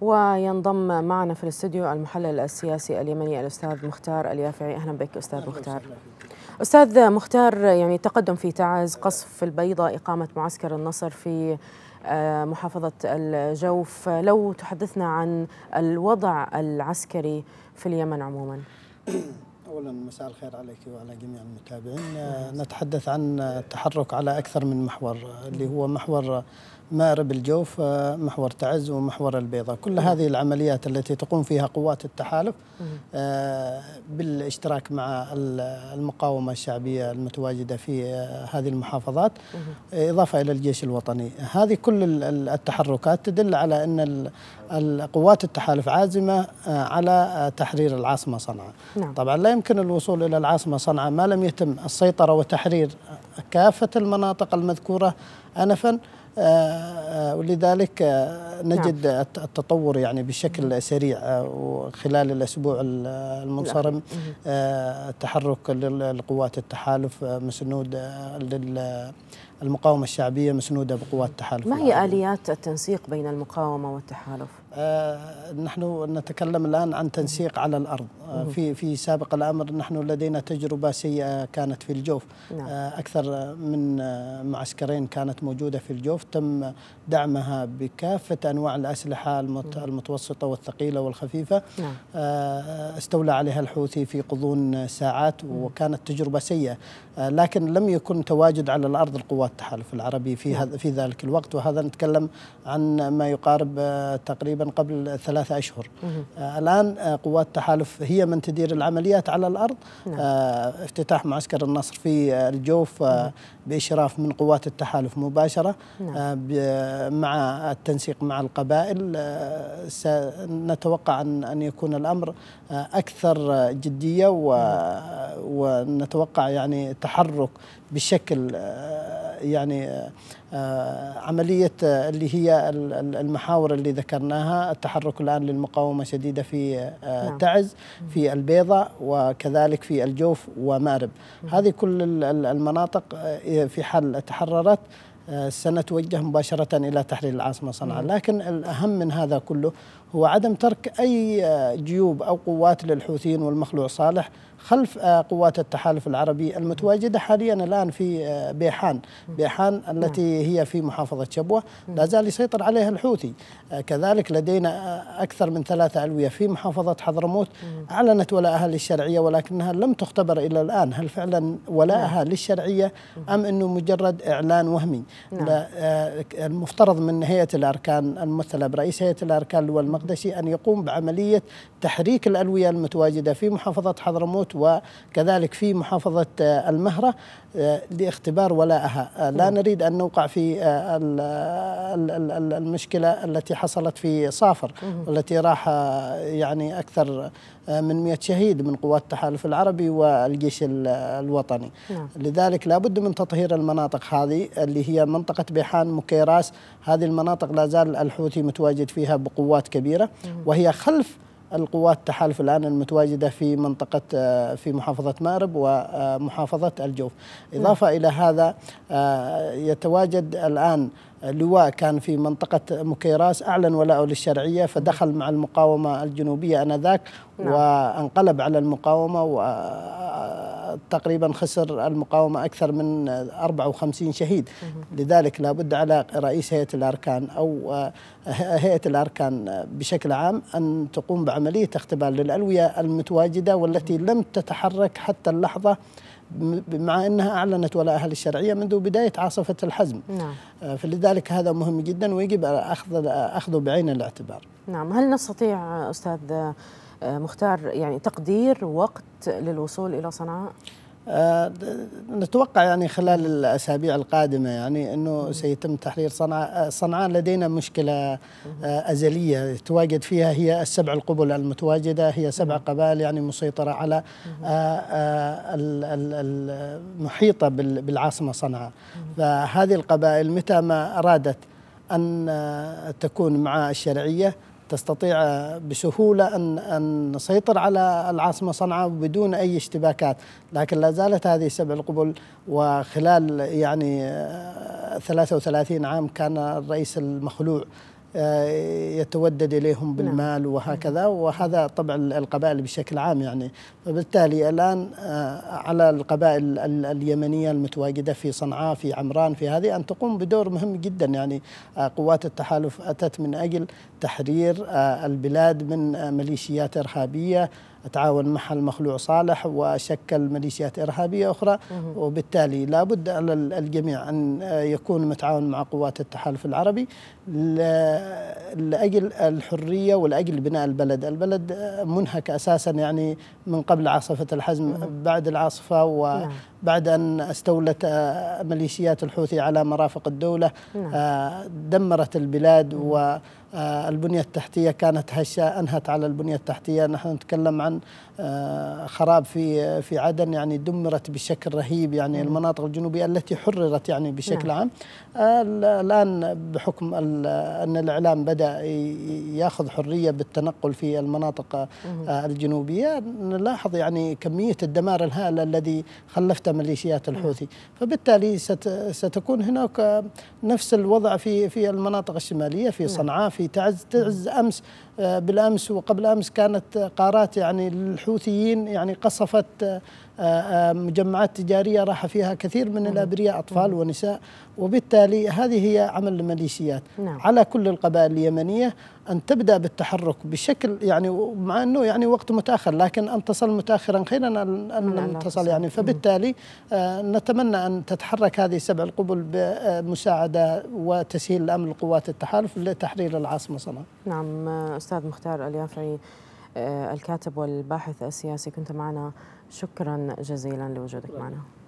وينضم معنا في الاستوديو المحلل السياسي اليمني الاستاذ مختار اليافعي اهلا بك استاذ مختار استاذ مختار يعني تقدم في تعز قصف في البيضاء اقامه معسكر النصر في آه، محافظه الجوف لو تحدثنا عن الوضع العسكري في اليمن عموما أولا مساء الخير عليك وعلى جميع المتابعين آه، نتحدث عن التحرك على أكثر من محور آه، اللي هو محور مأرب الجوف آه، محور تعز ومحور البيضاء كل نعم. هذه العمليات التي تقوم فيها قوات التحالف بالاشتراك مع المقاومة الشعبية المتواجدة في هذه المحافظات إضافة إلى الجيش الوطني هذه كل التحركات تدل على أن قوات التحالف عازمة على تحرير العاصمة صنعاء نعم. طبعا لا يمكن يمكن الوصول إلى العاصمة صنعاء ما لم يتم السيطرة وتحرير كافة المناطق المذكورة أنفا آه، آه، ولذلك آه، نجد نعم. التطور يعني بشكل سريع وخلال الاسبوع المنصرم نعم. تحرك للقوات التحالف مسنود المقاومه الشعبيه مسنوده بقوات التحالف ما هي اليات التنسيق بين المقاومه والتحالف آه، نحن نتكلم الآن عن تنسيق على الأرض آه، في في سابق الأمر نحن لدينا تجربة سيئة كانت في الجوف نعم. آه، أكثر من معسكرين كانت موجودة في الجوف تم دعمها بكافة أنواع الأسلحة المتوسطة والثقيلة والخفيفة نعم. استولى عليها الحوثي في غضون ساعات وكانت تجربة سيئة لكن لم يكن تواجد على الأرض القوات التحالف العربي في نعم. في ذلك الوقت وهذا نتكلم عن ما يقارب تقريبا تقريبا قبل ثلاثة أشهر آه، الآن آه، قوات التحالف هي من تدير العمليات على الأرض نعم. آه، افتتاح معسكر النصر في الجوف بإشراف من قوات التحالف مباشرة نعم. مع التنسيق مع القبائل سنتوقع أن أن يكون الأمر أكثر جدية نعم. ونتوقع يعني تحرك آه يعني آه، آه، عملية آه، اللي هي المحاور اللي ذكرناها التحرك الآن للمقاومة شديدة في نعم. تعز في البيضة وكذلك في الجوف ومأرب هذه كل المناطق إيه، في حال تحررت سنتوجه مباشرة إلى تحرير العاصمة صنعاء لكن الأهم من هذا كله هو عدم ترك أي آه، جيوب أو قوات للحوثيين والمخلوع صالح خلف آه، قوات التحالف العربي المتواجدة حاليا الآن في آه، بيحان بيحان التي هي في محافظة شبوة لا زال يسيطر عليها الحوثي كذلك لدينا أكثر من ثلاثة ألوية في محافظة حضرموت أعلنت ولاءها للشرعية ولكنها لم تختبر إلى الآن هل فعلا ولاءها للشرعية أم أنه مجرد إعلان وهمي نعم. المفترض من هيئة الأركان الممثلة برئيس هيئة الأركان المقدسي أن يقوم بعملية تحريك الألوية المتواجدة في محافظة حضرموت وكذلك في محافظة آه، المهرة آه، لاختبار ولائها آه، لا نعم. نريد أن نوقع في المشكلة التي حصلت في صافر والتي راح يعني أكثر من 100 شهيد من قوات التحالف العربي والجيش الوطني نعم. لذلك لابد من تطهير المناطق هذه اللي هي منطقة بيحان مكيراس هذه المناطق لا زال الحوثي متواجد فيها بقوات كبيرة كبيرة وهي خلف القوات التحالف الآن المتواجدة في منطقة آه، في محافظة مأرب ومحافظة الجوف إضافة إلى هذا آه، يتواجد الآن لواء كان في منطقة مكيراس أعلن ولاءه للشرعية فدخل مع المقاومة الجنوبية أنذاك نعم. وانقلب على المقاومة و آه، تقريبا خسر المقاومة أكثر من 54 شهيد لذلك لابد على رئيس هيئة الأركان أو آه، هيئة الأركان بشكل عام أن تقوم بعملية اختبار للألوية المتواجدة والتي لم تتحرك حتى اللحظة مع انها اعلنت ولاءها للشرعيه منذ بدايه عاصفه الحزم. نعم. آه، فلذلك هذا مهم جدا ويجب اخذ اخذه بعين الاعتبار. نعم، هل نستطيع استاذ مختار يعني تقدير وقت للوصول إلى صنعاء؟ آه، نتوقع يعني خلال الاسابيع القادمه يعني انه سيتم تحرير صنعاء، آه، صنعاء لدينا مشكله آه، ازليه تواجد فيها هي السبع القبل المتواجده هي سبع قبائل يعني مسيطره على المحيطه بالعاصمه صنعاء، فهذه القبائل متى ما ارادت ان تكون مع الشرعيه تستطيع بسهولة أن أن نسيطر على العاصمة صنعاء بدون أي اشتباكات لكن لا زالت هذه سبع القبل وخلال يعني 33 آه، عام كان الرئيس المخلوع آه، يتودد اليهم نعم. بالمال وهكذا وهذا طبع القبائل بشكل عام يعني فبالتالي الان آه، على القبائل اليمنيه المتواجده في صنعاء في عمران في هذه ان تقوم بدور مهم جدا يعني آه، قوات التحالف اتت من اجل تحرير البلاد من ميليشيات ارهابيه أتعاون مع المخلوع صالح وشكل ميليشيات إرهابية أخرى وبالتالي لابد على الجميع أن آه، يكون متعاون مع قوات التحالف العربي لأجل الحرية ولأجل بناء البلد البلد آه، منهك أساسا يعني من قبل عاصفة الحزم بعد العاصفة و نعم. بعد أن استولت آه، ميليشيات الحوثي على مرافق الدولة نعم. دمرت البلاد و آه، البنية التحتية كانت هشة أنهت على البنية التحتية نحن نتكلم عن آه، خراب في في عدن يعني دمرت بشكل رهيب يعني نعم. المناطق الجنوبية التي حررت يعني بشكل مم. نعم. عام آه، الآن بحكم أن الإعلام بدأ ياخذ حرية بالتنقل في المناطق الجنوبية نلاحظ يعني كمية الدمار الهائلة الذي خلفته ميليشيات نعم. الحوثي فبالتالي ست ستكون هناك نفس الوضع في في المناطق الشمالية في صنعاء في في تعز تعز امس آه، بالامس وقبل امس كانت قارات يعني الحوثيين يعني قصفت آه، آه، مجمعات تجاريه راح فيها كثير من الابرياء اطفال ونساء وبالتالي هذه هي عمل الميليشيات نعم. على كل القبائل اليمنيه ان تبدا بالتحرك بشكل يعني مع انه يعني وقت متاخر لكن ان تصل متاخرا خيرا ان لم تصل يعني فبالتالي نتمنى ان تتحرك هذه سبع القبل بمساعده وتسهيل الامن لقوات التحالف لتحرير العاصمه صنعاء. نعم الأستاذ مختار اليافعي آه، الكاتب والباحث السياسي كنت معنا شكرا جزيلا لوجودك معنا